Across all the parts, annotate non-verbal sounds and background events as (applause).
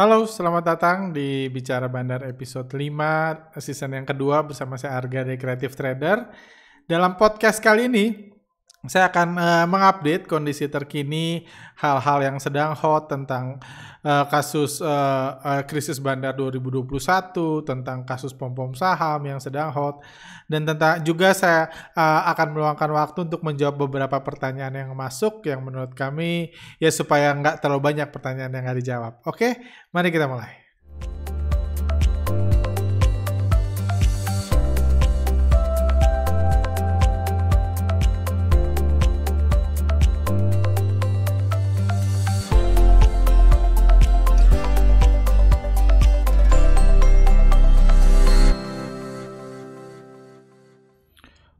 Halo, selamat datang di Bicara Bandar episode 5, season yang kedua bersama saya Arga dari Creative Trader. Dalam podcast kali ini, saya akan uh, mengupdate kondisi terkini hal-hal yang sedang hot tentang uh, kasus uh, uh, krisis bandar 2021, tentang kasus pom-pom saham yang sedang hot dan tentang juga saya uh, akan meluangkan waktu untuk menjawab beberapa pertanyaan yang masuk yang menurut kami ya supaya nggak terlalu banyak pertanyaan yang nggak dijawab. Oke, mari kita mulai.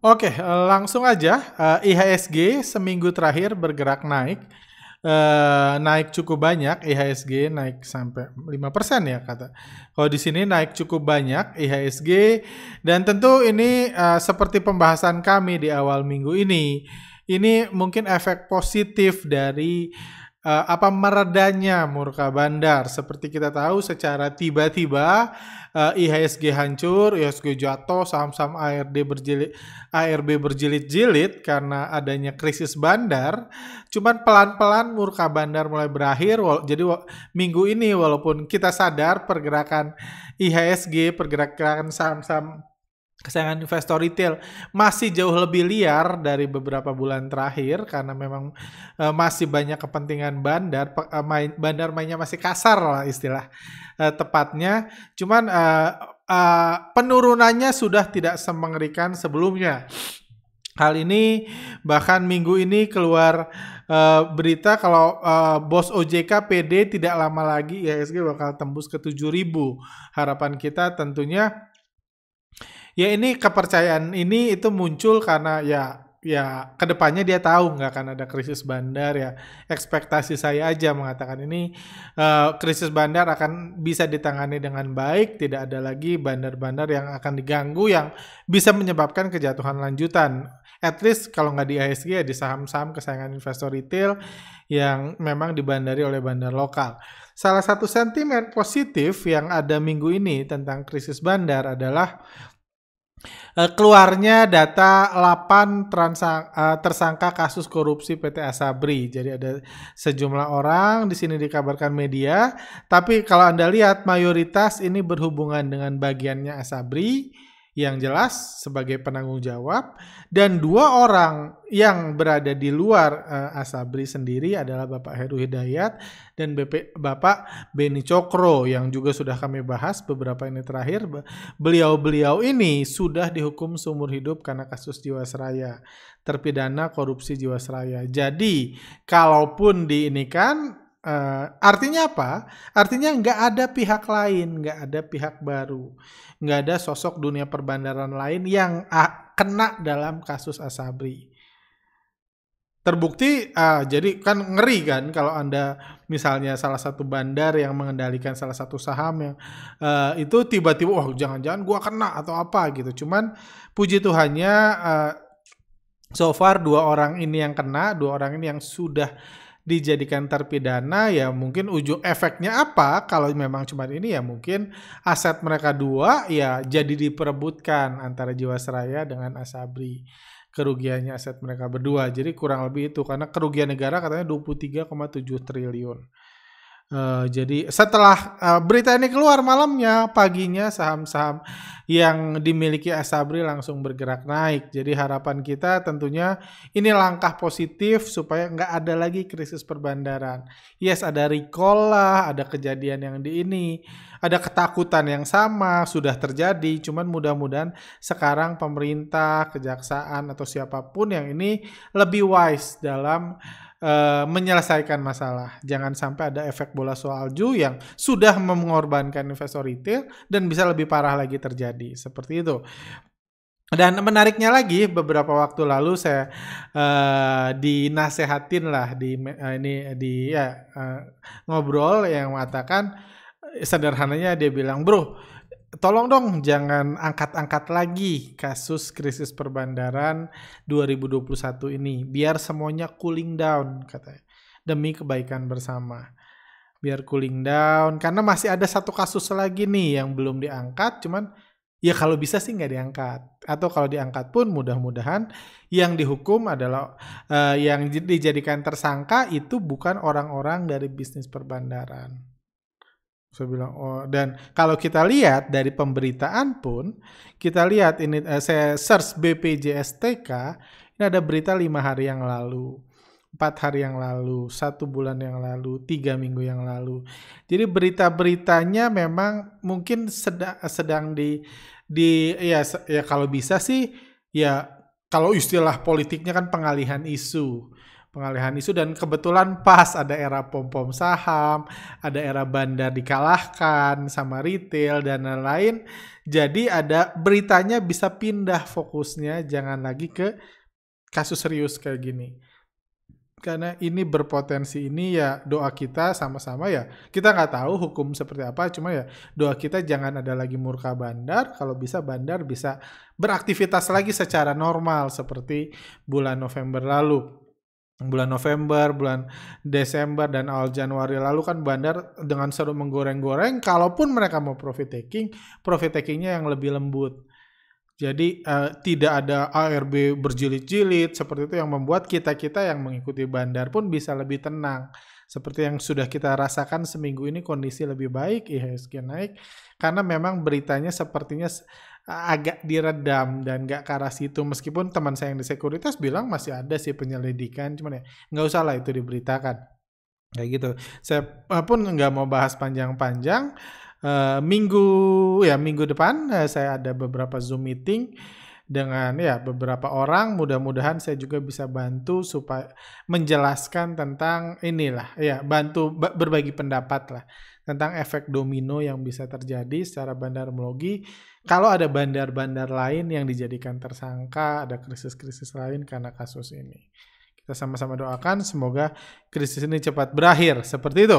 Oke, eh, langsung aja. Eh, IHSG seminggu terakhir bergerak naik. Eh, naik cukup banyak IHSG naik sampai 5% ya kata. Kalau di sini naik cukup banyak IHSG dan tentu ini seperti pembahasan kami di awal minggu ini. Ini mungkin efek positif dari uh, apa meredanya murka bandar. Seperti kita tahu secara tiba-tiba uh, eh, IHSG hancur, IHSG jatuh, saham-saham ARD berjilid ARB berjilid-jilid karena adanya krisis bandar. Cuman pelan-pelan murka bandar mulai berakhir. Jadi minggu ini walaupun kita sadar pergerakan IHSG, pergerakan saham-saham kesayangan investor retail masih jauh lebih liar dari beberapa bulan terakhir karena memang uh, masih banyak kepentingan bandar pe, uh, main, bandar mainnya masih kasar lah istilah uh, tepatnya cuman uh, uh, penurunannya sudah tidak semengerikan sebelumnya Hal ini bahkan minggu ini keluar uh, berita kalau uh, bos OJK PD tidak lama lagi ISG bakal tembus ke 7000. Harapan kita tentunya ya ini kepercayaan ini itu muncul karena ya ya kedepannya dia tahu nggak akan ada krisis bandar ya ekspektasi saya aja mengatakan ini uh, krisis bandar akan bisa ditangani dengan baik tidak ada lagi bandar-bandar yang akan diganggu yang bisa menyebabkan kejatuhan lanjutan at least kalau nggak di ISG ya di saham-saham kesayangan investor retail yang memang dibandari oleh bandar lokal salah satu sentimen positif yang ada minggu ini tentang krisis bandar adalah Eh, keluarnya data 8 eh, tersangka kasus korupsi PT Asabri. Jadi ada sejumlah orang di sini dikabarkan media, tapi kalau Anda lihat mayoritas ini berhubungan dengan bagiannya Asabri yang jelas sebagai penanggung jawab dan dua orang yang berada di luar uh, Asabri sendiri adalah Bapak Heru Hidayat dan BP, Bapak Beni Cokro yang juga sudah kami bahas beberapa ini terakhir beliau-beliau ini sudah dihukum seumur hidup karena kasus Jiwasraya terpidana korupsi Jiwasraya jadi kalaupun diinikan Uh, artinya apa? Artinya nggak ada pihak lain, nggak ada pihak baru, nggak ada sosok dunia perbandaran lain yang ah, kena dalam kasus Asabri. Terbukti, uh, jadi kan ngeri kan kalau anda misalnya salah satu bandar yang mengendalikan salah satu saham yang uh, itu tiba-tiba, wah jangan-jangan gua kena atau apa gitu. Cuman puji Tuhannya, uh, so far dua orang ini yang kena, dua orang ini yang sudah dijadikan terpidana ya mungkin ujung efeknya apa kalau memang cuma ini ya mungkin aset mereka dua ya jadi diperebutkan antara Jiwasraya dengan Asabri kerugiannya aset mereka berdua jadi kurang lebih itu karena kerugian negara katanya 23,7 triliun Uh, jadi setelah uh, berita ini keluar malamnya, paginya saham-saham yang dimiliki Asabri langsung bergerak naik. Jadi harapan kita tentunya ini langkah positif supaya nggak ada lagi krisis perbandaran. Yes, ada recall lah, ada kejadian yang di ini, ada ketakutan yang sama sudah terjadi. Cuman mudah-mudahan sekarang pemerintah, kejaksaan atau siapapun yang ini lebih wise dalam Eh, menyelesaikan masalah. Jangan sampai ada efek bola salju yang sudah mengorbankan investor retail dan bisa lebih parah lagi terjadi. Seperti itu. Dan menariknya lagi beberapa waktu lalu saya uh, dinasehatin lah di uh, ini di ya uh, ngobrol yang mengatakan sederhananya dia bilang, "Bro, tolong dong jangan angkat-angkat lagi kasus krisis perbandaran 2021 ini. Biar semuanya cooling down katanya. Demi kebaikan bersama. Biar cooling down. Karena masih ada satu kasus lagi nih yang belum diangkat. Cuman ya kalau bisa sih nggak diangkat. Atau kalau diangkat pun mudah-mudahan yang dihukum adalah uh, yang dijadikan tersangka itu bukan orang-orang dari bisnis perbandaran. Saya bilang oh dan kalau kita lihat dari pemberitaan pun kita lihat ini eh, saya search BPJS TK ini ada berita lima hari yang lalu empat hari yang lalu satu bulan yang lalu tiga minggu yang lalu jadi berita-beritanya memang mungkin sedang sedang di di ya ya kalau bisa sih ya kalau istilah politiknya kan pengalihan isu pengalihan isu dan kebetulan pas ada era pom-pom saham, ada era bandar dikalahkan sama retail dan lain-lain. Jadi ada beritanya bisa pindah fokusnya jangan lagi ke kasus serius kayak gini. Karena ini berpotensi ini ya doa kita sama-sama ya. Kita nggak tahu hukum seperti apa, cuma ya doa kita jangan ada lagi murka bandar. Kalau bisa bandar bisa beraktivitas lagi secara normal seperti bulan November lalu bulan November, bulan Desember dan awal Januari lalu kan bandar dengan seru menggoreng-goreng kalaupun mereka mau profit taking, profit takingnya yang lebih lembut. Jadi uh, tidak ada ARB berjilid-jilid seperti itu yang membuat kita-kita yang mengikuti bandar pun bisa lebih tenang. Seperti yang sudah kita rasakan seminggu ini kondisi lebih baik, IHSG naik karena memang beritanya sepertinya agak diredam dan gak ke arah situ meskipun teman saya yang di sekuritas bilang masih ada sih penyelidikan cuman ya nggak usah lah itu diberitakan kayak gitu saya eh, pun nggak mau bahas panjang-panjang uh, minggu ya minggu depan uh, saya ada beberapa zoom meeting dengan ya beberapa orang mudah-mudahan saya juga bisa bantu supaya menjelaskan tentang inilah ya bantu berbagi pendapat lah tentang efek domino yang bisa terjadi secara bandarmologi kalau ada bandar-bandar lain yang dijadikan tersangka, ada krisis-krisis lain karena kasus ini. Kita sama-sama doakan semoga krisis ini cepat berakhir. Seperti itu.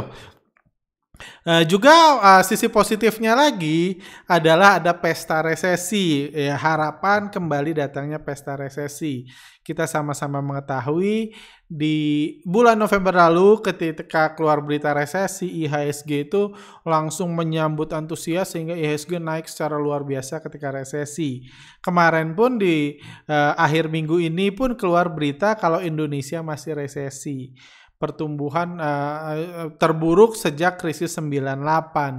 Uh, juga uh, sisi positifnya lagi adalah ada pesta resesi. Ya, harapan kembali datangnya pesta resesi. Kita sama-sama mengetahui di bulan November lalu ketika keluar berita resesi IHSG itu langsung menyambut antusias sehingga IHSG naik secara luar biasa ketika resesi. Kemarin pun di uh, akhir minggu ini pun keluar berita kalau Indonesia masih resesi pertumbuhan uh, terburuk sejak krisis 98.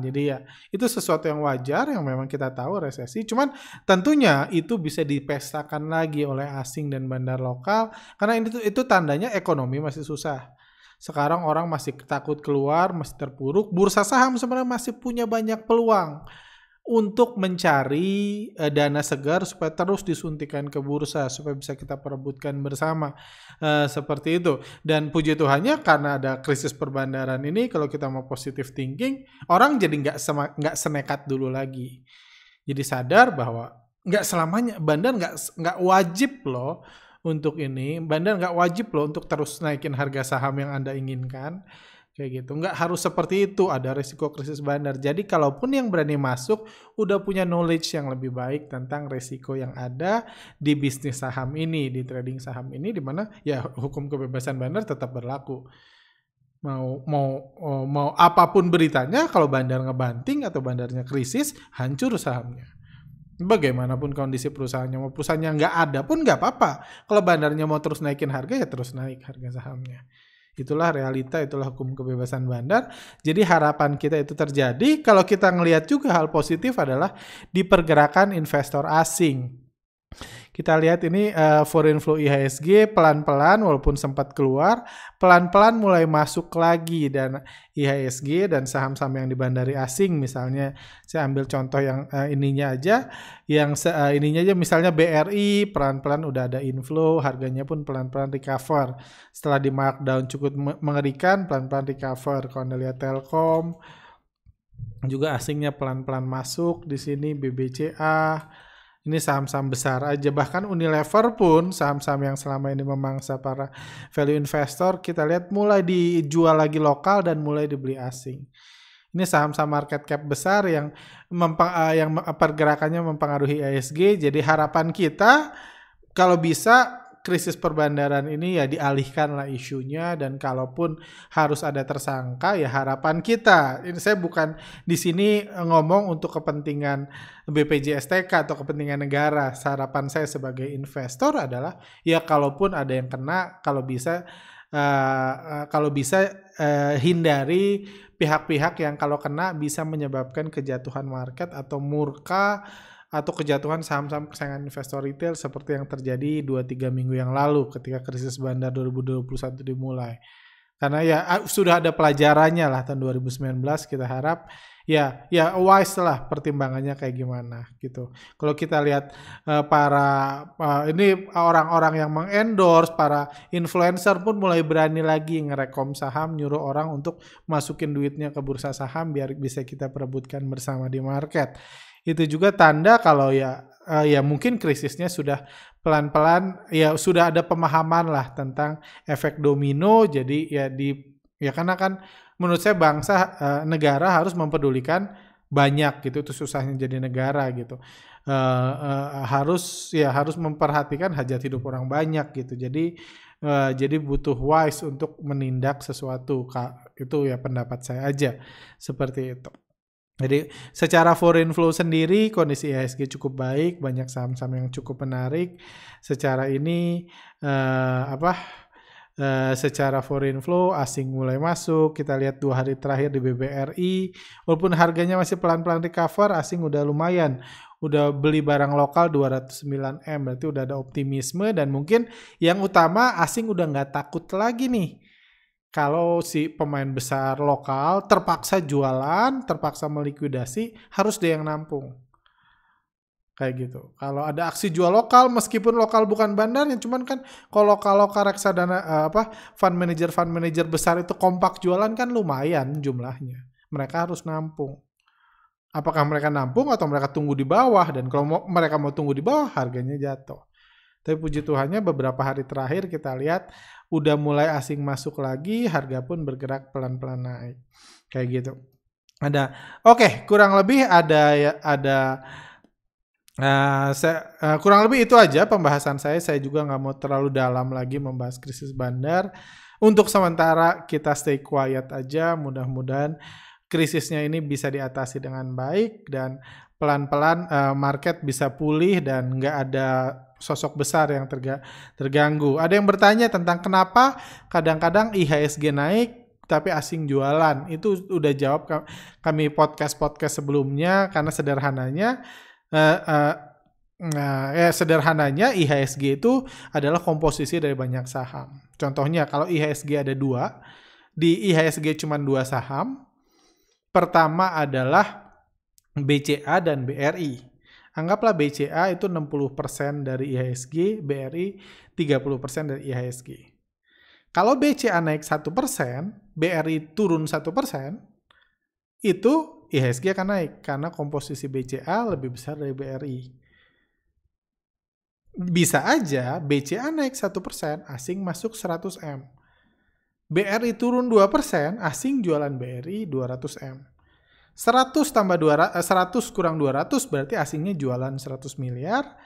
Jadi ya, itu sesuatu yang wajar yang memang kita tahu resesi. Cuman tentunya itu bisa dipestakan lagi oleh asing dan bandar lokal karena itu itu tandanya ekonomi masih susah. Sekarang orang masih takut keluar, masih terpuruk. Bursa saham sebenarnya masih punya banyak peluang untuk mencari uh, dana segar supaya terus disuntikan ke bursa supaya bisa kita perebutkan bersama uh, seperti itu dan puji Tuhannya karena ada krisis perbandaran ini kalau kita mau positif thinking orang jadi nggak nggak senekat dulu lagi jadi sadar bahwa nggak selamanya bandar nggak nggak wajib loh untuk ini bandar nggak wajib loh untuk terus naikin harga saham yang anda inginkan Kayak gitu. Nggak harus seperti itu, ada risiko krisis bandar. Jadi kalaupun yang berani masuk, udah punya knowledge yang lebih baik tentang risiko yang ada di bisnis saham ini, di trading saham ini, dimana ya hukum kebebasan bandar tetap berlaku. Mau, mau oh, mau apapun beritanya, kalau bandar ngebanting atau bandarnya krisis, hancur sahamnya. Bagaimanapun kondisi perusahaannya, mau perusahaannya nggak ada pun nggak apa-apa. Kalau bandarnya mau terus naikin harga, ya terus naik harga sahamnya. Itulah realita, itulah hukum kebebasan bandar. Jadi harapan kita itu terjadi. Kalau kita ngelihat juga hal positif adalah di pergerakan investor asing. Kita lihat ini uh, eh, foreign flow IHSG pelan-pelan walaupun sempat keluar, pelan-pelan mulai masuk lagi dan IHSG dan saham-saham yang dibandari asing misalnya saya ambil contoh yang uh, ininya aja, yang uh, ininya aja misalnya BRI pelan-pelan udah ada inflow, harganya pun pelan-pelan recover. Setelah di markdown cukup mengerikan, pelan-pelan recover. Kalau Anda lihat Telkom juga asingnya pelan-pelan masuk di sini BBCA ini saham-saham besar aja. Bahkan Unilever pun saham-saham yang selama ini memangsa para value investor kita lihat mulai dijual lagi lokal dan mulai dibeli asing. Ini saham-saham market cap besar yang mempeng eh, yang pergerakannya mempengaruhi ISG. Jadi harapan kita kalau bisa krisis perbandaran ini ya dialihkan lah isunya dan kalaupun harus ada tersangka ya harapan kita ini saya bukan di sini eh, ngomong untuk kepentingan BPJS TK atau kepentingan negara harapan saya sebagai investor adalah ya kalaupun ada yang kena kalau bisa uh, uh, kalau bisa uh, hindari pihak-pihak yang kalau kena bisa menyebabkan kejatuhan market atau murka atau kejatuhan saham-saham kesayangan investor retail seperti yang terjadi 2-3 minggu yang lalu ketika krisis bandar 2021 dimulai. Karena ya ah, sudah ada pelajarannya lah tahun 2019 kita harap ya ya wise lah pertimbangannya kayak gimana gitu. Kalau kita lihat uh, para uh, ini orang-orang yang mengendorse para influencer pun mulai berani lagi ngerekom saham nyuruh orang untuk masukin duitnya ke bursa saham biar bisa kita perebutkan bersama di market itu juga tanda kalau ya uh, ya mungkin krisisnya sudah pelan-pelan ya sudah ada pemahaman lah tentang efek domino jadi ya di ya karena kan menurut saya bangsa uh, negara harus mempedulikan banyak gitu itu susahnya jadi negara gitu uh, uh, harus ya harus memperhatikan hajat hidup orang banyak gitu jadi uh, jadi butuh wise untuk menindak sesuatu kak itu ya pendapat saya aja seperti itu jadi secara foreign flow sendiri kondisi ISG e cukup baik, banyak saham-saham yang cukup menarik. Secara ini eh, apa? Uh, secara foreign flow asing mulai masuk kita lihat dua hari terakhir di BBRI walaupun harganya masih pelan-pelan recover asing udah lumayan udah beli barang lokal 209 m berarti udah ada optimisme dan mungkin yang utama asing udah nggak takut lagi nih kalau si pemain besar lokal terpaksa jualan, terpaksa melikuidasi, harus dia yang nampung. Kayak gitu. Kalau ada aksi jual lokal, meskipun lokal bukan bandar, yang cuman kan kalau kalau karaksa dana eh, apa fund manager fund manager besar itu kompak jualan kan lumayan jumlahnya. Mereka harus nampung. Apakah mereka nampung atau mereka tunggu di bawah? Dan kalau mau, mereka mau tunggu di bawah, harganya jatuh. Tapi puji Tuhannya beberapa hari terakhir kita lihat udah mulai asing masuk lagi, harga pun bergerak pelan-pelan naik. Kayak gitu. Ada oke, okay, kurang lebih ada ya ada Uh, saya, uh, kurang lebih itu aja pembahasan saya. Saya juga nggak mau terlalu dalam lagi membahas krisis bandar. Untuk sementara kita stay quiet aja. Mudah-mudahan krisisnya ini bisa diatasi dengan baik dan pelan-pelan uh, market bisa pulih dan nggak ada sosok besar yang terga terganggu. Ada yang bertanya tentang kenapa kadang-kadang IHSG naik tapi asing jualan. Itu udah jawab kami podcast-podcast sebelumnya karena sederhananya uh, uh, eh, sederhananya IHSG itu adalah komposisi dari banyak saham. Contohnya kalau IHSG ada dua, di IHSG cuma dua saham. Pertama adalah BCA dan BRI. Anggaplah BCA itu 60% dari IHSG, BRI 30% dari IHSG. Kalau BCA naik 1%, BRI turun 1%, itu IHSG akan naik karena komposisi BCA lebih besar dari BRI. Bisa aja BCA naik 1%, asing masuk 100M. BRI turun 2%, asing jualan BRI 200M. 100 tambah 200, 100 eh, kurang 200 berarti asingnya jualan 100 miliar.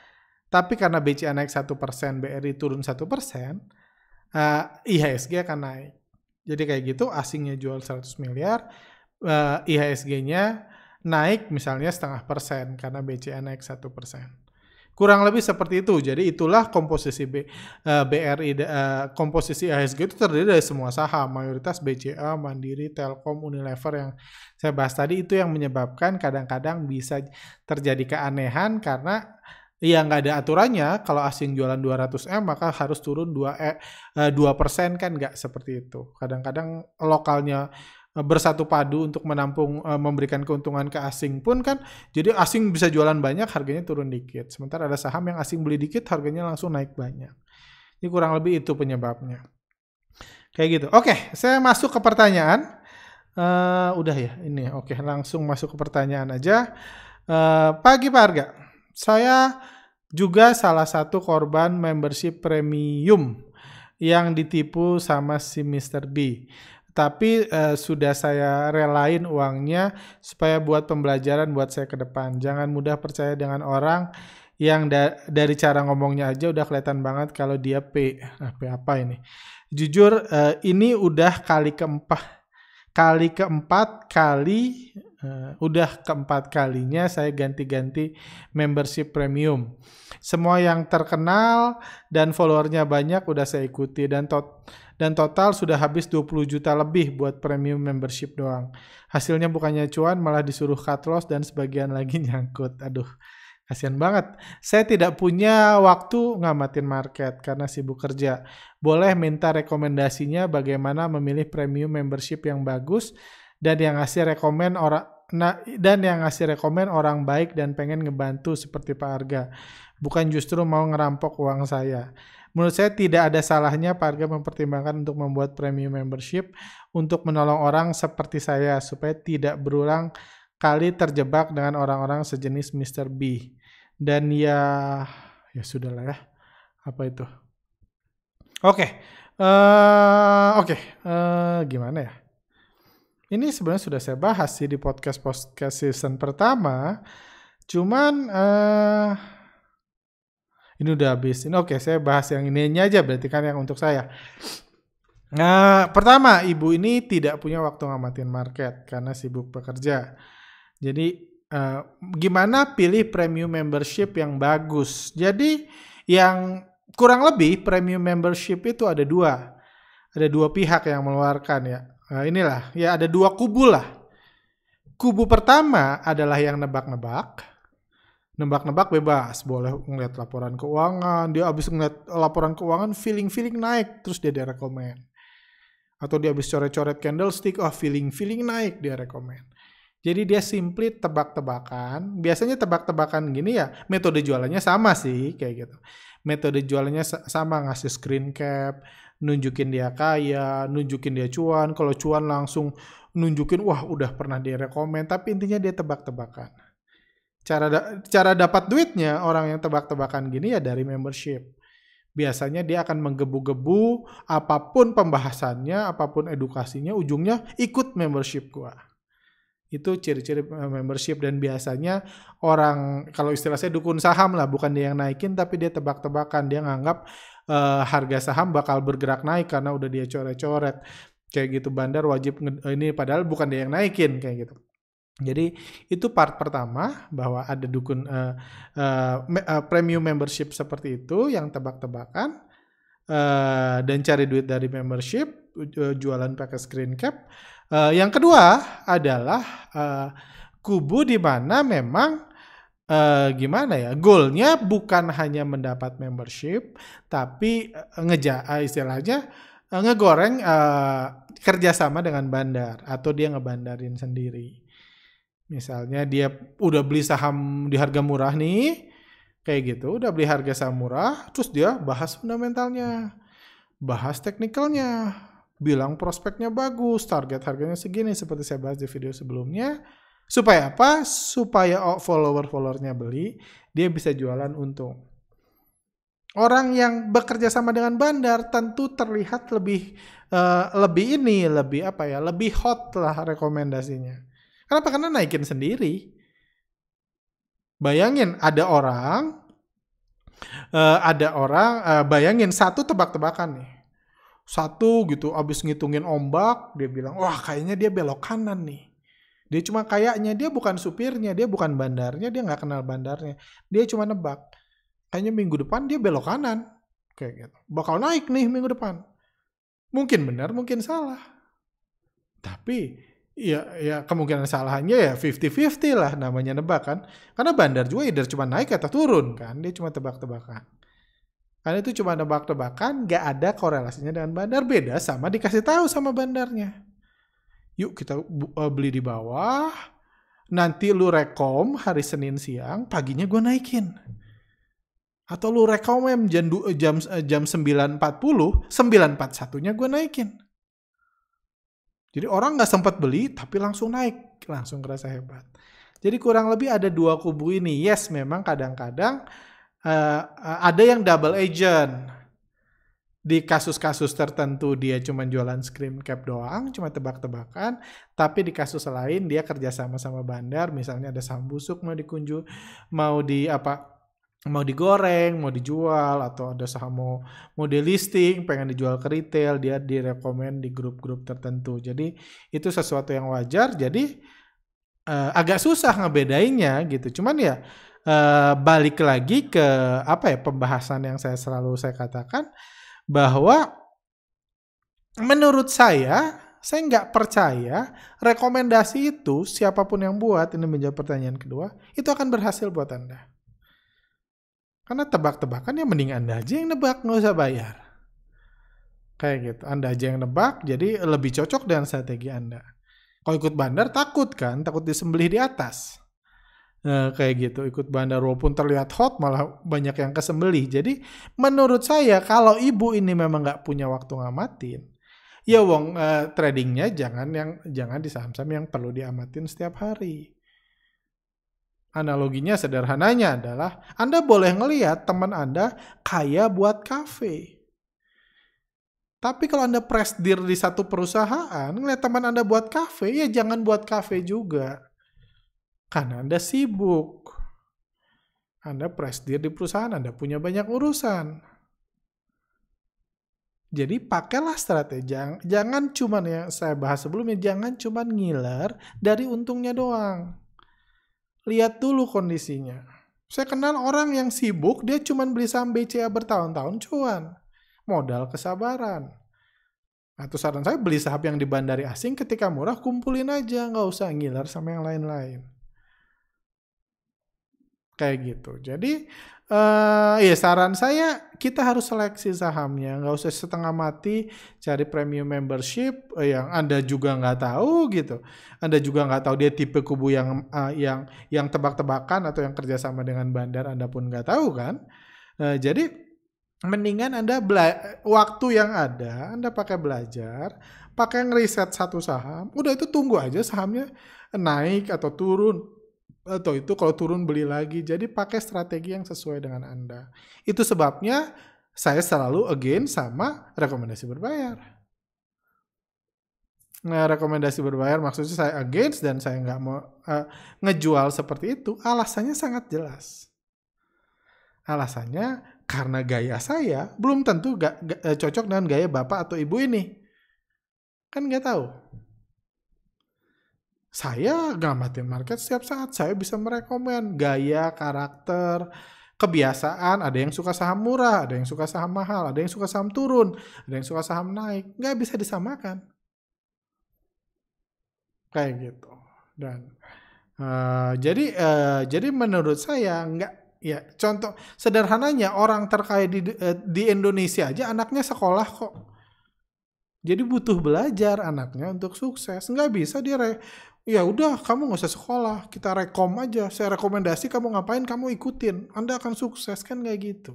Tapi karena BCA naik 1%, BRI turun 1%, uh, IHSG akan naik. Jadi kayak gitu asingnya jual 100 miliar, uh, eh, IHSG-nya naik misalnya setengah persen karena BCA naik 1%. Kurang lebih seperti itu. Jadi itulah komposisi B, uh, eh, BRI uh, eh, komposisi ASG itu terdiri dari semua saham, mayoritas BCA, Mandiri, Telkom, Unilever yang saya bahas tadi itu yang menyebabkan kadang-kadang bisa terjadi keanehan karena ya nggak ada aturannya kalau asing jualan 200M maka harus turun 2 dua 2% eh, kan nggak seperti itu. Kadang-kadang lokalnya bersatu padu untuk menampung uh, memberikan keuntungan ke asing pun kan jadi asing bisa jualan banyak harganya turun dikit sementara ada saham yang asing beli dikit harganya langsung naik banyak ini kurang lebih itu penyebabnya kayak gitu oke saya masuk ke pertanyaan uh, udah ya ini ya. oke langsung masuk ke pertanyaan aja uh, pagi Pak Arga saya juga salah satu korban membership premium yang ditipu sama si Mr. B tapi uh, sudah saya relain uangnya supaya buat pembelajaran buat saya ke depan. Jangan mudah percaya dengan orang yang da dari cara ngomongnya aja udah kelihatan banget kalau dia P. Nah, P apa ini? Jujur uh, ini udah kali keempat kali keempat kali uh, udah keempat kalinya saya ganti-ganti membership premium. Semua yang terkenal dan followernya banyak udah saya ikuti dan tot dan total sudah habis 20 juta lebih buat premium membership doang. Hasilnya bukannya cuan malah disuruh cut loss dan sebagian lagi (laughs) nyangkut. Aduh, kasihan banget. Saya tidak punya waktu ngamatin market karena sibuk kerja. Boleh minta rekomendasinya bagaimana memilih premium membership yang bagus dan yang ngasih rekomen orang nah, dan yang ngasih rekomen orang baik dan pengen ngebantu seperti Pak Arga. Bukan justru mau ngerampok uang saya. Menurut saya tidak ada salahnya Parga mempertimbangkan untuk membuat premium membership untuk menolong orang seperti saya supaya tidak berulang kali terjebak dengan orang-orang sejenis Mr. B. Dan ya ya sudah lah ya. Apa itu? Oke. Okay. Uh, eh, oke. Okay. Uh, eh, gimana ya? Ini sebenarnya sudah saya bahas sih di podcast podcast season pertama. Cuman uh, ini udah habis. Ini oke, okay, saya bahas yang ini aja berarti kan yang untuk saya. Nah, pertama, ibu ini tidak punya waktu ngamatin market karena sibuk bekerja. Jadi, uh, gimana pilih premium membership yang bagus? Jadi, yang kurang lebih premium membership itu ada dua. Ada dua pihak yang mengeluarkan ya. Nah, inilah, ya ada dua kubu lah. Kubu pertama adalah yang nebak-nebak nebak-nebak bebas boleh ngeliat laporan keuangan dia abis ngeliat laporan keuangan feeling-feeling naik terus dia dia atau dia abis coret-coret candlestick oh feeling-feeling naik dia rekomend jadi dia simply tebak-tebakan biasanya tebak-tebakan gini ya metode jualannya sama sih kayak gitu metode jualannya sama ngasih screen cap nunjukin dia kaya nunjukin dia cuan kalau cuan langsung nunjukin wah udah pernah dia tapi intinya dia tebak-tebakan cara da cara dapat duitnya orang yang tebak-tebakan gini ya dari membership. Biasanya dia akan menggebu-gebu apapun pembahasannya, apapun edukasinya, ujungnya ikut membership gua. Itu ciri-ciri eh, membership dan biasanya orang kalau istilah saya dukun saham lah, bukan dia yang naikin tapi dia tebak-tebakan, dia nganggap uh, harga saham bakal bergerak naik karena udah dia coret-coret. Kayak gitu bandar wajib eh, ini padahal bukan dia yang naikin kayak gitu jadi itu part pertama bahwa ada dukun uh, uh, me, uh, premium membership seperti itu yang tebak-tebakan uh, dan cari duit dari membership uh, jualan pakai screen cap. Uh, yang kedua adalah uh, kubu di mana memang uh, gimana ya goalnya bukan hanya mendapat membership tapi uh, ngeja uh, istilahnya uh, ngegoreng uh, kerjasama dengan bandar atau dia ngebandarin sendiri Misalnya dia udah beli saham di harga murah nih, kayak gitu, udah beli harga saham murah, terus dia bahas fundamentalnya, bahas teknikalnya, bilang prospeknya bagus, target harganya segini seperti saya bahas di video sebelumnya. Supaya apa? Supaya follower-followernya beli, dia bisa jualan untung. Orang yang bekerja sama dengan bandar tentu terlihat lebih uh, lebih ini, lebih apa ya, lebih hot lah rekomendasinya. Kenapa? Karena naikin sendiri. Bayangin ada orang, uh, ada orang, uh, bayangin satu tebak-tebakan nih. Satu gitu, abis ngitungin ombak, dia bilang, wah kayaknya dia belok kanan nih. Dia cuma kayaknya, dia bukan supirnya, dia bukan bandarnya, dia nggak kenal bandarnya. Dia cuma nebak. Kayaknya minggu depan dia belok kanan. Kayak gitu. Bakal naik nih minggu depan. Mungkin benar, mungkin salah. Tapi ya ya kemungkinan salahnya ya 50-50 lah namanya nebak kan. Karena bandar juga either cuma naik atau turun kan, dia cuma tebak-tebakan. Karena itu cuma nebak-tebakan, gak ada korelasinya dengan bandar. Beda sama dikasih tahu sama bandarnya. Yuk kita e, beli di bawah, nanti lu rekom hari Senin siang, paginya gue naikin. Atau lu rekom jam, jam, e, jam 9.40, 9.41-nya gue naikin. Jadi orang nggak sempat beli tapi langsung naik, langsung kerasa hebat. Jadi kurang lebih ada dua kubu ini. Yes, memang kadang-kadang uh, ada yang double agent. Di kasus-kasus tertentu dia cuma jualan screen cap doang, cuma tebak-tebakan. Tapi di kasus lain dia kerjasama sama bandar, misalnya ada saham busuk mau dikunjung, mau di apa mau digoreng, mau dijual atau ada saham mau mau delisting, pengen dijual ke retail, dia direkomend di grup-grup tertentu. Jadi itu sesuatu yang wajar. Jadi uh, agak susah ngebedainnya gitu. Cuman ya uh, balik lagi ke apa ya pembahasan yang saya selalu saya katakan bahwa menurut saya saya nggak percaya rekomendasi itu siapapun yang buat ini menjawab pertanyaan kedua itu akan berhasil buat anda karena tebak-tebakan ya mending Anda aja yang nebak, nggak usah bayar. Kayak gitu, Anda aja yang nebak, jadi lebih cocok dengan strategi Anda. Kalau ikut bandar takut kan, takut disembelih di atas. Nah, kayak gitu, ikut bandar walaupun terlihat hot malah banyak yang kesembelih. Jadi menurut saya kalau ibu ini memang nggak punya waktu ngamatin, ya wong eh, tradingnya jangan yang jangan di saham-saham yang perlu diamatin setiap hari Analoginya sederhananya adalah Anda boleh ngelihat teman Anda kaya buat kafe. Tapi kalau Anda presdir di satu perusahaan, ngelihat teman Anda buat kafe, ya jangan buat kafe juga. Karena Anda sibuk. Anda presdir di perusahaan, Anda punya banyak urusan. Jadi pakailah strategi, jangan cuman yang saya bahas sebelumnya, jangan cuman ngiler dari untungnya doang lihat dulu kondisinya. Saya kenal orang yang sibuk, dia cuma beli saham BCA bertahun-tahun cuan. Modal kesabaran. Nah, saran saya beli saham yang di bandari asing ketika murah kumpulin aja, nggak usah ngiler sama yang lain-lain. Kayak gitu. Jadi Uh, ya saran saya kita harus seleksi sahamnya, nggak usah setengah mati cari premium membership eh, yang anda juga nggak tahu gitu, anda juga nggak tahu dia tipe kubu yang uh, yang yang tebak-tebakan atau yang kerjasama dengan bandar anda pun nggak tahu kan, uh, jadi mendingan anda bela waktu yang ada anda pakai belajar, pakai ngeriset satu saham, udah itu tunggu aja sahamnya naik atau turun atau itu kalau turun beli lagi. Jadi pakai strategi yang sesuai dengan Anda. Itu sebabnya saya selalu again sama rekomendasi berbayar. Nah, rekomendasi berbayar maksudnya saya against dan saya nggak mau uh, ngejual seperti itu. Alasannya sangat jelas. Alasannya karena gaya saya belum tentu gak, gak, eh, cocok dengan gaya bapak atau ibu ini. Kan nggak tahu saya ngamatin market setiap saat. Saya bisa merekomen gaya, karakter, kebiasaan. Ada yang suka saham murah, ada yang suka saham mahal, ada yang suka saham turun, ada yang suka saham naik. Nggak bisa disamakan. Kayak gitu. Dan uh, jadi uh, jadi menurut saya nggak ya contoh sederhananya orang terkaya di uh, di Indonesia aja anaknya sekolah kok. Jadi butuh belajar anaknya untuk sukses. Nggak bisa dia ya udah kamu nggak usah sekolah kita rekom aja saya rekomendasi kamu ngapain kamu ikutin anda akan sukses kan kayak gitu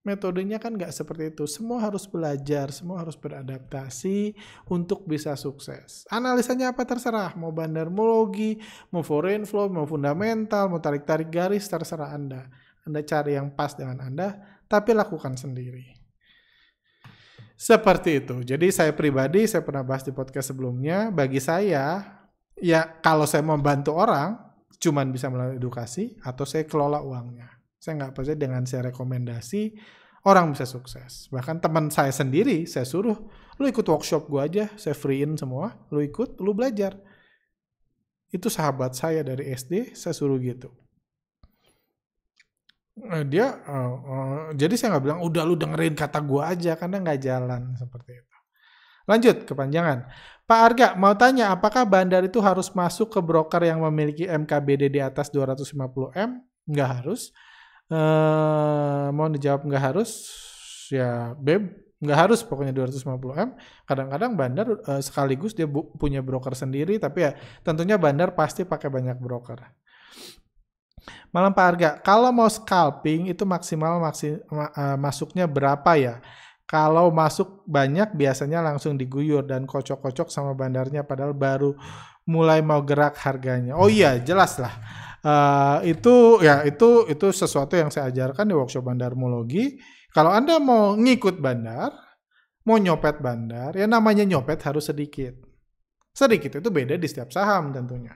metodenya kan nggak seperti itu semua harus belajar semua harus beradaptasi untuk bisa sukses analisanya apa terserah mau bandarmologi mau foreign flow mau fundamental mau tarik tarik garis terserah anda anda cari yang pas dengan anda tapi lakukan sendiri seperti itu. Jadi saya pribadi, saya pernah bahas di podcast sebelumnya, bagi saya, ya kalau saya membantu orang, cuman bisa melalui edukasi, atau saya kelola uangnya. Saya nggak percaya dengan saya rekomendasi, orang bisa sukses. Bahkan teman saya sendiri, saya suruh, lu ikut workshop gue aja, saya freein semua, lu ikut, lu belajar. Itu sahabat saya dari SD, saya suruh gitu. Eh, dia uh, uh, jadi saya nggak bilang udah lu dengerin kata gua aja karena nggak jalan seperti itu. Lanjut kepanjangan. Pak Arga mau tanya apakah bandar itu harus masuk ke broker yang memiliki MKBD di atas 250 m? Nggak harus. Uh, mau dijawab nggak harus? Ya beb nggak harus pokoknya 250 m. Kadang-kadang bandar uh, sekaligus dia punya broker sendiri tapi ya tentunya bandar pasti pakai banyak broker. Malam Pak Arga, kalau mau scalping itu maksimal maksi, uh, masuknya berapa ya? Kalau masuk banyak biasanya langsung diguyur dan kocok-kocok sama bandarnya padahal baru mulai mau gerak harganya. Oh iya, jelas lah. Uh, itu ya itu itu sesuatu yang saya ajarkan di workshop bandarmologi. Kalau Anda mau ngikut bandar, mau nyopet bandar, ya namanya nyopet harus sedikit. Sedikit itu beda di setiap saham tentunya.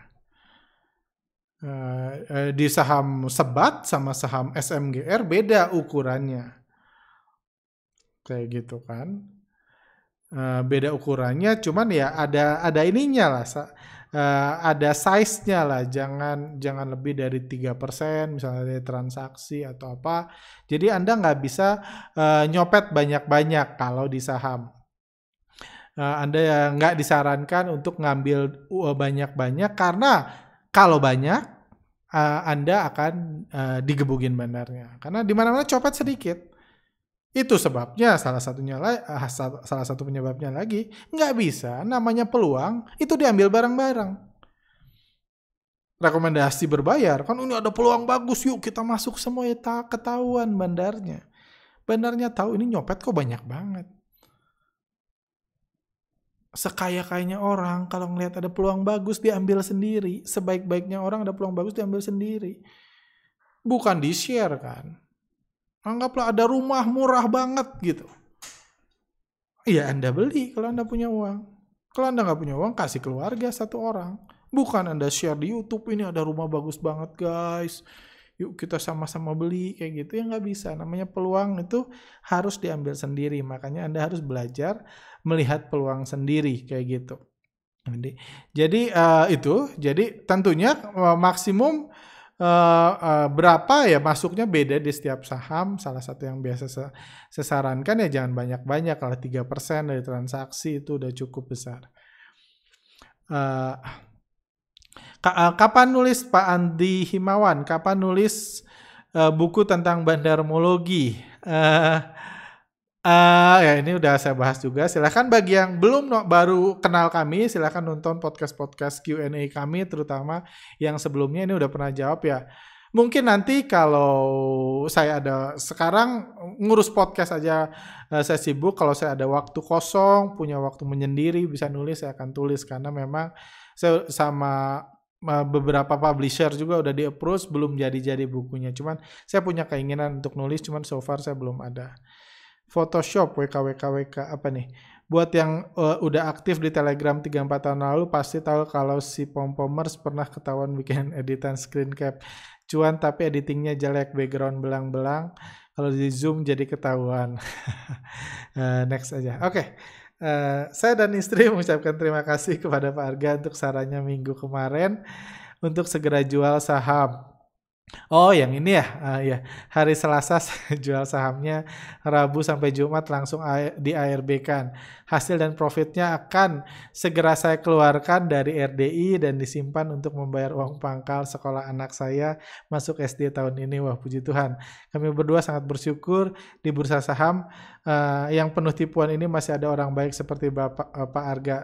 Eh, eh, di saham sebat sama saham SMGR beda ukurannya. Kayak gitu kan. Eh, beda ukurannya cuman ya ada ada ininya lah. ada size-nya lah. Jangan jangan lebih dari tiga persen misalnya dari transaksi atau apa. Jadi Anda nggak bisa nyopet banyak-banyak kalau di saham. Uh, Anda ya nggak disarankan untuk ngambil banyak-banyak karena kalau banyak, uh, Anda akan uh, digebukin bandarnya. Karena di mana-mana copet sedikit. Itu sebabnya salah satunya uh, salah satu penyebabnya lagi nggak bisa namanya peluang itu diambil barang-barang, Rekomendasi berbayar kan ini ada peluang bagus yuk kita masuk semua ya ketahuan bandarnya. Bandarnya tahu ini nyopet kok banyak banget sekaya-kayanya orang kalau ngelihat ada peluang bagus diambil sendiri sebaik-baiknya orang ada peluang bagus diambil sendiri bukan di share kan anggaplah ada rumah murah banget gitu ya anda beli kalau anda punya uang kalau anda nggak punya uang kasih keluarga satu orang bukan anda share di YouTube ini ada rumah bagus banget guys yuk kita sama-sama beli kayak gitu ya nggak bisa namanya peluang itu harus diambil sendiri makanya anda harus belajar melihat peluang sendiri kayak gitu. Jadi, uh, itu, jadi tentunya uh, maksimum uh, uh, berapa ya masuknya beda di setiap saham. Salah satu yang biasa saya sarankan ya jangan banyak-banyak kalau tiga persen dari transaksi itu udah cukup besar. Uh, kapan nulis Pak Andi Himawan? Kapan nulis uh, buku tentang bandarmologi? Uh, Uh, ya ini udah saya bahas juga. Silahkan bagi yang belum no, baru kenal kami, silahkan nonton podcast-podcast Q&A kami, terutama yang sebelumnya ini udah pernah jawab ya. Mungkin nanti kalau saya ada sekarang ngurus podcast aja uh, saya sibuk. Kalau saya ada waktu kosong, punya waktu menyendiri, bisa nulis, saya akan tulis karena memang saya sama eh, beberapa publisher juga udah di approach belum jadi-jadi bukunya. Cuman saya punya keinginan untuk nulis, cuman so far saya belum ada. Photoshop WKWKWK apa nih? Buat yang uh, udah aktif di Telegram 3-4 tahun lalu pasti tahu kalau si pom pomers pernah ketahuan bikin (laughs) editan screen cap cuan tapi editingnya jelek background belang-belang. Kalau di zoom jadi ketahuan. uh, (laughs) next aja. Oke. Okay. Uh, eh, saya dan istri (laughs) mengucapkan terima kasih kepada Pak Arga untuk sarannya minggu kemarin untuk segera jual saham Oh, yang ini ya? Uh, ya. Hari Selasa (laughs) jual sahamnya, Rabu sampai Jumat langsung di ARB kan. Hasil dan profitnya akan segera saya keluarkan dari RDI dan disimpan untuk membayar uang pangkal sekolah anak saya masuk SD tahun ini. Wah, puji Tuhan. Kami berdua sangat bersyukur di bursa saham uh, yang penuh tipuan ini masih ada orang baik seperti Bapak uh, Pak Arga.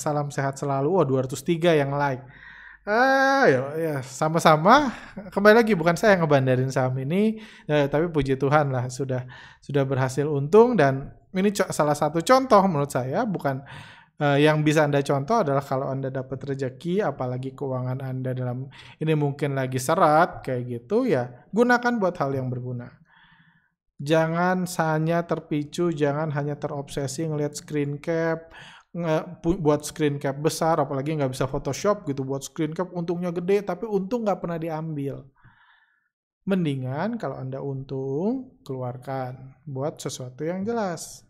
Salam sehat selalu. Wah, 203 yang like Ah, ya, ya sama-sama. Kembali lagi bukan saya yang ngebandarin saham ini, eh, tapi puji Tuhan lah sudah sudah berhasil untung dan ini salah satu contoh menurut saya bukan eh, yang bisa anda contoh adalah kalau anda dapat rezeki, apalagi keuangan anda dalam ini mungkin lagi serat kayak gitu ya gunakan buat hal yang berguna. Jangan hanya terpicu, jangan hanya terobsesi ngelihat screen cap nge buat screen cap besar apalagi nggak bisa Photoshop gitu buat screen cap untungnya gede tapi untung nggak pernah diambil mendingan kalau anda untung keluarkan buat sesuatu yang jelas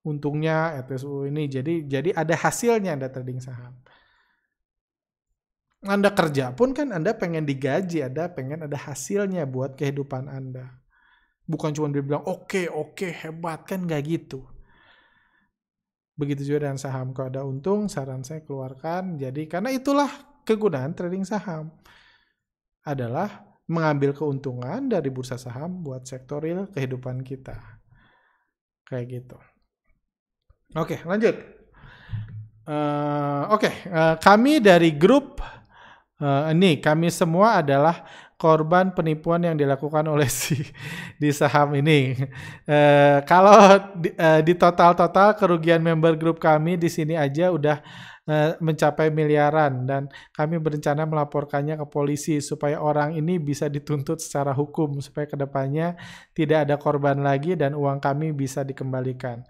untungnya ETSU ini jadi jadi ada hasilnya anda trading saham anda kerja pun kan anda pengen digaji ada pengen ada hasilnya buat kehidupan anda bukan cuma dibilang oke okay, oke okay, hebat kan nggak gitu Begitu juga dengan saham. Kalau ada untung, saran saya keluarkan. Jadi karena itulah kegunaan trading saham. Adalah mengambil keuntungan dari bursa saham buat sektor real kehidupan kita. Kayak gitu. Oke, lanjut. Uh, Oke, okay. uh, eh, kami dari grup uh, ini, kami semua adalah korban penipuan yang dilakukan oleh (laughs) si di saham ini. E, kalau di, e, di total total kerugian member grup kami di sini aja udah e, mencapai miliaran dan kami berencana melaporkannya ke polisi supaya orang ini bisa dituntut secara hukum supaya kedepannya tidak ada korban lagi dan uang kami bisa dikembalikan.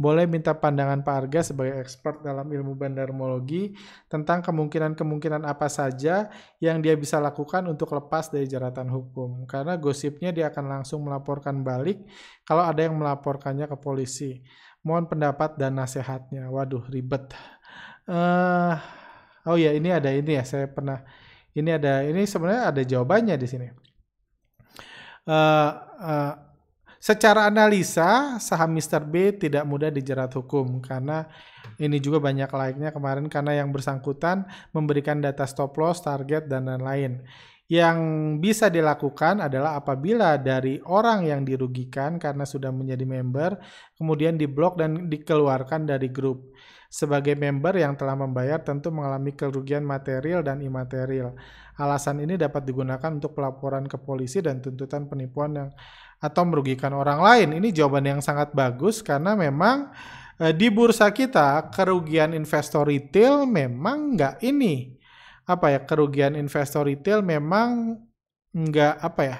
Boleh minta pandangan Pak Arga sebagai expert dalam ilmu bandarmologi tentang kemungkinan-kemungkinan apa saja yang dia bisa lakukan untuk lepas dari jeratan hukum. Karena gosipnya dia akan langsung melaporkan balik kalau ada yang melaporkannya ke polisi. Mohon pendapat dan nasihatnya. Waduh, ribet. Uh, oh ya, ini ada ini ya. Saya pernah ini ada ini sebenarnya ada jawabannya di sini. Uh, uh, Secara analisa, saham Mr. B tidak mudah dijerat hukum karena ini juga banyak like-nya kemarin karena yang bersangkutan memberikan data stop loss, target, dan lain-lain. Yang bisa dilakukan adalah apabila dari orang yang dirugikan karena sudah menjadi member, kemudian diblok dan dikeluarkan dari grup. Sebagai member yang telah membayar tentu mengalami kerugian material dan imaterial. Alasan ini dapat digunakan untuk pelaporan ke polisi dan tuntutan penipuan yang atau merugikan orang lain. Ini jawaban yang sangat bagus karena memang eh, di bursa kita kerugian investor retail memang nggak ini apa ya kerugian investor retail memang nggak apa ya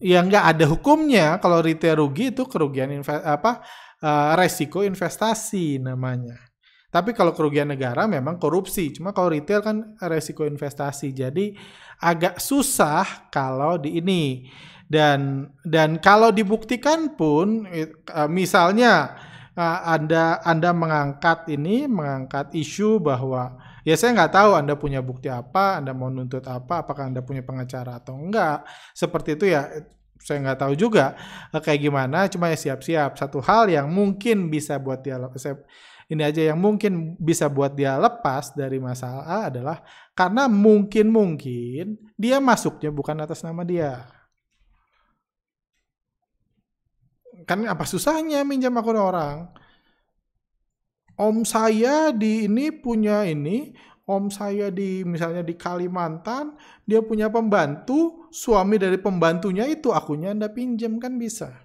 ya nggak ada hukumnya kalau retail rugi itu kerugian invest apa uh, resiko investasi namanya. Tapi kalau kerugian negara memang korupsi. Cuma kalau retail kan resiko investasi. Jadi agak susah kalau di ini. Dan dan kalau dibuktikan pun e, misalnya e, Anda Anda mengangkat ini, mengangkat isu bahwa ya saya nggak tahu Anda punya bukti apa, Anda mau nuntut apa, apakah Anda punya pengacara atau enggak. Seperti itu ya saya nggak tahu juga e, kayak gimana cuma ya siap-siap satu hal yang mungkin bisa buat dialog, saya ini aja yang mungkin bisa buat dia lepas dari masalah adalah karena mungkin-mungkin dia masuknya bukan atas nama dia. Kan apa susahnya minjam akun orang? Om saya di ini punya ini, om saya di misalnya di Kalimantan, dia punya pembantu, suami dari pembantunya itu akunya Anda pinjam kan bisa.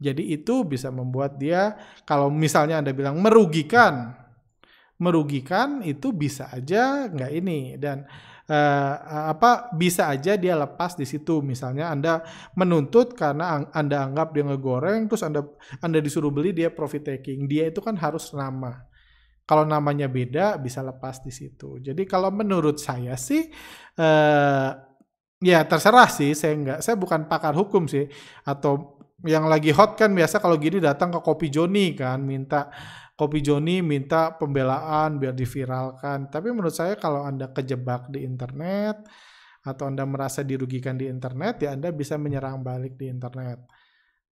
Jadi itu bisa membuat dia kalau misalnya Anda bilang merugikan, merugikan itu bisa aja nggak ini dan eh, apa bisa aja dia lepas di situ misalnya Anda menuntut karena Anda anggap dia ngegoreng terus Anda Anda disuruh beli dia profit taking. Dia itu kan harus nama. Kalau namanya beda bisa lepas di situ. Jadi kalau menurut saya sih eh, ya terserah sih saya nggak saya bukan pakar hukum sih atau yang lagi hot kan biasa kalau gini datang ke kopi Joni kan minta kopi Joni minta pembelaan biar diviralkan tapi menurut saya kalau anda kejebak di internet atau anda merasa dirugikan di internet ya anda bisa menyerang balik di internet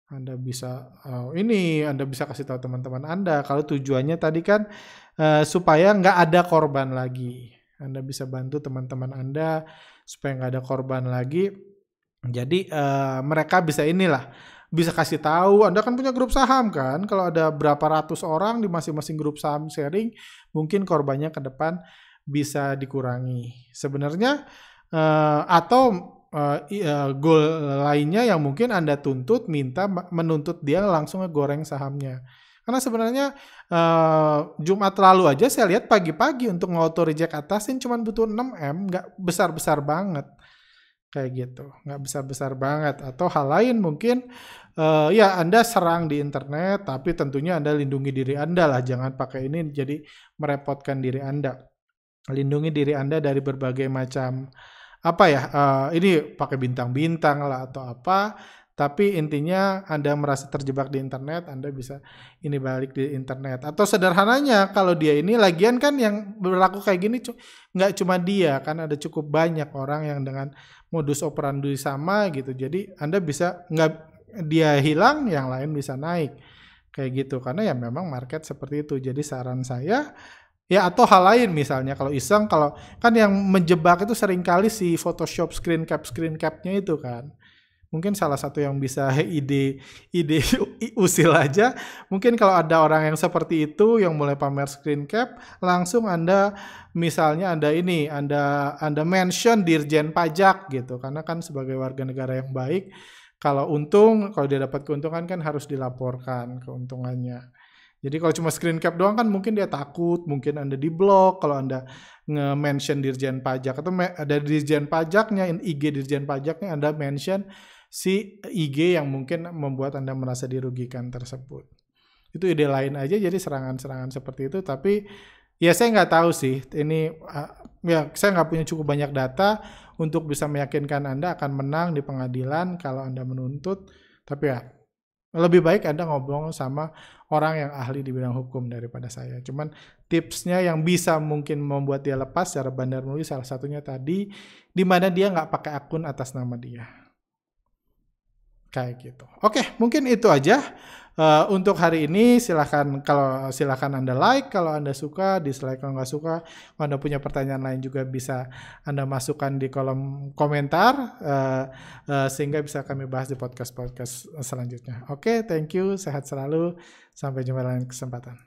anda bisa oh, ini anda bisa kasih tahu teman-teman anda kalau tujuannya tadi kan uh, supaya nggak ada korban lagi anda bisa bantu teman-teman anda supaya nggak ada korban lagi jadi uh, mereka bisa inilah bisa kasih tahu Anda kan punya grup saham kan kalau ada berapa ratus orang di masing-masing grup saham sharing mungkin korbannya ke depan bisa dikurangi sebenarnya uh, atau uh, goal lainnya yang mungkin Anda tuntut minta menuntut dia langsung ngegoreng sahamnya karena sebenarnya uh, Jumat lalu aja saya lihat pagi-pagi untuk ngauto reject atasin cuma butuh 6M, nggak besar-besar banget kayak gitu nggak besar-besar banget atau hal lain mungkin uh, ya anda serang di internet tapi tentunya anda lindungi diri anda lah jangan pakai ini jadi merepotkan diri anda lindungi diri anda dari berbagai macam apa ya uh, ini pakai bintang-bintang lah atau apa tapi intinya anda merasa terjebak di internet anda bisa ini balik di internet atau sederhananya kalau dia ini lagian kan yang berlaku kayak gini nggak cuma dia kan ada cukup banyak orang yang dengan modus operandi sama gitu. Jadi Anda bisa nggak dia hilang, yang lain bisa naik. Kayak gitu. Karena ya memang market seperti itu. Jadi saran saya ya atau hal lain misalnya kalau iseng kalau kan yang menjebak itu seringkali si Photoshop screen cap screen capnya itu kan mungkin salah satu yang bisa (laughs) ide ide usil aja mungkin kalau ada orang yang seperti itu yang mulai pamer screen cap langsung anda misalnya anda ini anda anda mention dirjen pajak gitu karena kan sebagai warga negara yang baik kalau untung kalau dia dapat keuntungan kan harus dilaporkan keuntungannya jadi kalau cuma screen cap doang kan mungkin dia takut, mungkin Anda di blok kalau Anda nge-mention dirjen pajak atau ada dirjen pajaknya, IG dirjen pajaknya Anda mention si IG yang mungkin membuat Anda merasa dirugikan tersebut. Itu ide lain aja jadi serangan-serangan seperti itu tapi ya saya nggak tahu sih ini ah, ya saya nggak punya cukup banyak data untuk bisa meyakinkan Anda akan menang di pengadilan kalau Anda menuntut tapi ya lebih baik Anda ngobrol sama orang yang ahli di bidang hukum daripada saya. Cuman tipsnya yang bisa mungkin membuat dia lepas secara bandar melalui salah satunya tadi, di mana dia nggak pakai akun atas nama dia. Kayak gitu. Oke, mungkin itu aja. Uh, untuk hari ini silahkan kalau silahkan anda like kalau anda suka dislike kalau nggak suka kalau anda punya pertanyaan lain juga bisa anda masukkan di kolom komentar uh, uh, sehingga bisa kami bahas di podcast podcast selanjutnya oke thank you sehat selalu sampai jumpa lain kesempatan